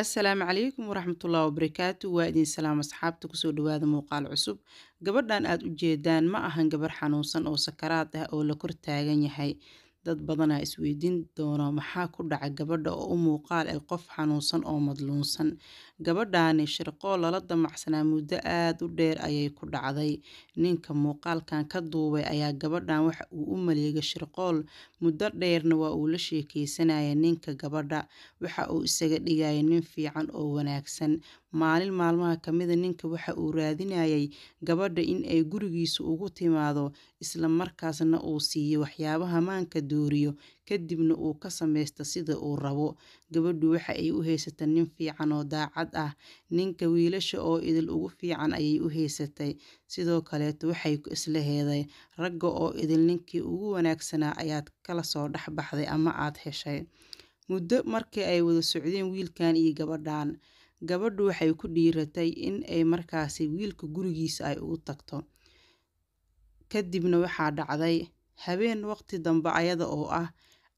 asalaamu calaykum waraxmatullah wabarakaatu waa idin salaam asxaabta kusoo dhawaada muuqaal cusub gabadhan aad u jeedaan ma ahan gabar xanuunsan oo sakaraad ah oo la kor taagan yahay dad badanaa isweydiin doono maxaa ku dhaca gabadha oo u muuqaal ah qof xanuunsan oo madluunsan gabadhaani shirqoo lala damacsanaa muddo aad u dheer ayay ku dhacday ninka muuqaalkan ka duubay ayaa gabadhan waxa uu u maleegay shirqool muddo dheerna waa uu la sheekeysanayay ninka gabadha waxa uu isaga dhigayay nin fiican oo wanaagsan Maalin maalmaha ka mida ah ninka waxa uu raadinayay gabadha in ay gurigiisa ugu timaado, isla markaasna uu siiyo waxyaabaha maanka dooriyo, kadibna uu ka samaysta sida uu rabo. Gabadhu waxa ay u haysataa nin fiican oo daacad ah. Ninka wiilasha oo idil ugu fiican ayay u haysatay. Sidoo kaleeto waxay ku isleedahay, ragga oo idil ninkii ugu wanaagsanaa ayaad kala soo dhex baxday ama aad heshay. Muddo markii ay wada socdeen wiilkan iyo gabadhaan. Gabadhu waxay ku dhiiratay in ay markaasi wiilka gurigiisa ay ugu tagto kadibna waxaa dhacday habeen waqti dambe ayada oo ah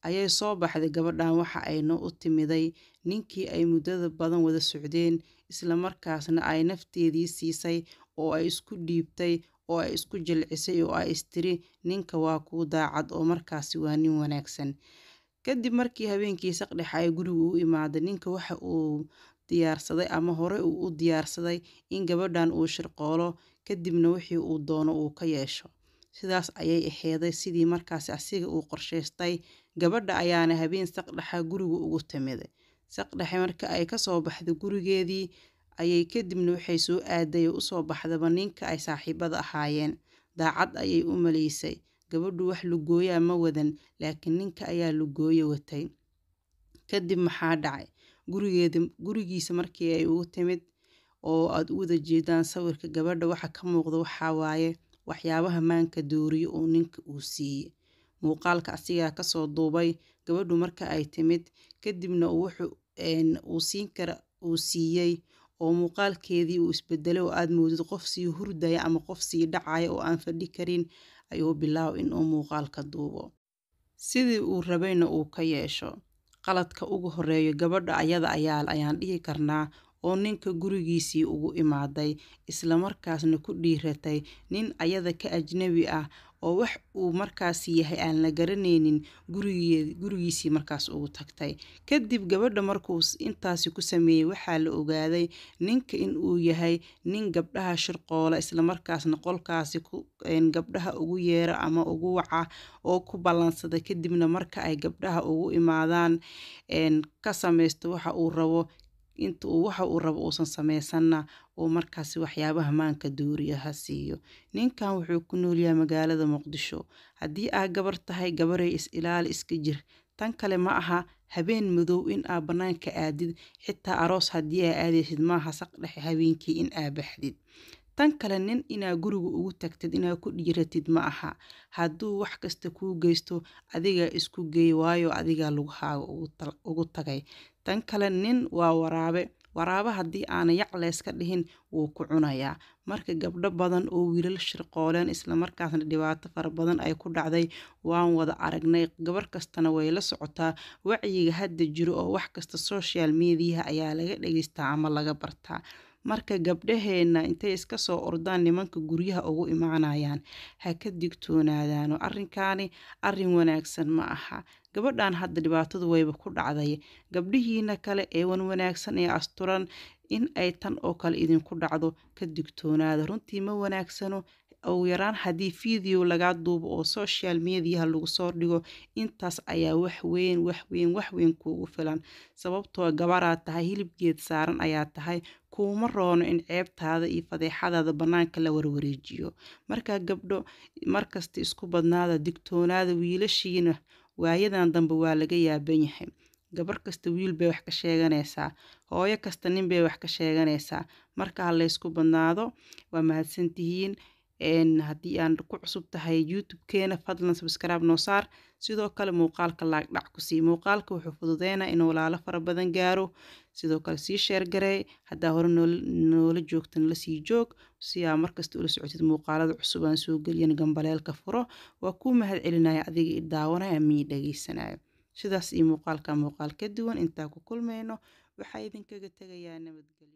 ayay soo baxday gabadhan waxa ayna u timiday ninkii ay muddada badan wada socdeen isla markaasna ay nafteedii siisay oo ay isku dhiibtay oo ay isku jilcisay oo ay istiri ninka waa kuu daacad oo markaasi waa nin wanaagsan kadib markii habeenkii saqdhex ay guriga u imaada ninka waxa uu diyaarsaday ama hore uu u diyaarsaday in gabadhan uu shirqoolo kadibna wixii uu doono uu ka yeesho sidaas ayay aheyday sidii markaasi asiga uu qorsheystay gabadha ayaana habeen saqdhexa guriga ugu timiday saqdhexe marka ay kasoo baxday gurigeedii ayay kadibna waxay soo aaday usoo baxdaba ninka ay saaxiibada ahaayeen daacad ayay u malaysay gabadhu wax lugooyaa ma wadan laakiin ninka ayaa lugooyo watay kadib maxaa dhacay gurigeeda gurigiisa markii ay ugu timid oo aada u wada jeedaan sawirka gabadha waxa ka muuqda waxaa waaye waxyaabaha maanka dooriye oo ninka uu siiyey muuqaalka asigaa kasoo duubay gabadhu marka ay timid kadibna wuxuu siin kara uu siiyey oo muuqaalkeedii uu isbedelay oo aada moodid qof sii hurdaya ama qof sii dhacaya oo aan fadhi karin ayuu bilaaw inuu muuqaalka duubo sidii uu rabayna uu ka yeesho qaladka ugu horeeyo gabadha ayada ayaal ayaan dhihi karnaa oo ninka gurigiisii ugu imaaday islamarkaasna ku dhiiratay nin ayada ka ajnabi ah oo wax uu markaas yahay aan la garanaynin gurigiisii markaas ugu tagtay kadib gabadha markuu intaasi ku sameeyey waxaa la ogaaday ninka inuu yahay nin gabdhaha shirqoola islamarkaasna qolkaasi gabdhaha ugu yeera ama ugu waca oo ku ballansada kadibna marka ay gabdhaha ugu imaadaan ka sameysto waxa uu rabo inta uu waxa uu rabo uusan samaysanna uu markaasi waxyaabaha maanka duuriyaha siiyo ninkan wuxuu ku nool yahay magaalada muqdisho haddii aa gabar tahay gabaray is-ilaali iska jir tan kale ma aha habeen madow in aa bannaanka aadid xitaa aroos haddii aa aadaysid maaha saq dhexe habeenkii in aa baxdid tan kale nin inaa guriga ugu tagtid inaa ku dhiiratid ma aha hadduu wax kasta kuu geysto adigaa isku geey waayo adigaa lugahaaga ugu tagay tan kale nin waa waraabe waraabe haddii aana yacleyska dhihin wuu ku cunayaa marka gabdho badan oo wiilal shirqooleen islamarkaasna dhibaato fara badan ay ku dhacday waan wada aragnay gabar kastana way la socotaa wacyiga hadda jiro oo wax kasta social mediaha ayaa laga dhegeystaa ama laga bartaa marka gabdhaheenna intay iska soo ordaan nimanka guryaha ugu imaanayaan ha ka digtoonaadaano arrinkaani arrin wanaagsan ma aha gabadhan hadda dhibaatadu wayba ku dhacday gabdhihiina kale ee wan wanaagsan ee asturan in ay tan oo kale idinku dhacdo ka digtoonaada runtii ma wanaagsano ugu yaraan haddii video lagaa duubo oo social mediaha lagu soo dhigo intaas ayaa waxweyn waxweyn waxweyn kuugu filan sababtoo ah gabaraad tahay hilibgeed saaran ayaa tahay kuuma roono in ceebtaada iyo fadeexadaada bannaanka la warwareejiyo markaa gabdho markasta isku badnaada digtoonaada wiilashiina waayadan dambe waa laga yaaban yahay gabar kasta wiil bay wax ka sheeganaysaa hooyo kasta nin bay wax ka sheeganaysaa markaa halaysku badnaado waa mahadsantihiin haddii aan ku cusub tahay youtube-keena fadlan sabskraib noo saar sidoo kale muuqaalka laagdhac ku sii muuqaalka wuxuu fududeynaa inuu walaalo fara badan gaaro sidoo kale sii sheergaree haddaa hore noola joogta nala sii joog si aa markasta ula socotid muuqaalada cusub aan soo geliyan gambaleelka furo waa kuu mahad celinaya adiga i daawanaya mii dhageysanaayo sidaas iyo muuqaalka muuqaal ka duwan intaa ku kulmayno waxaa idinkaga tegayaa nabadgelyo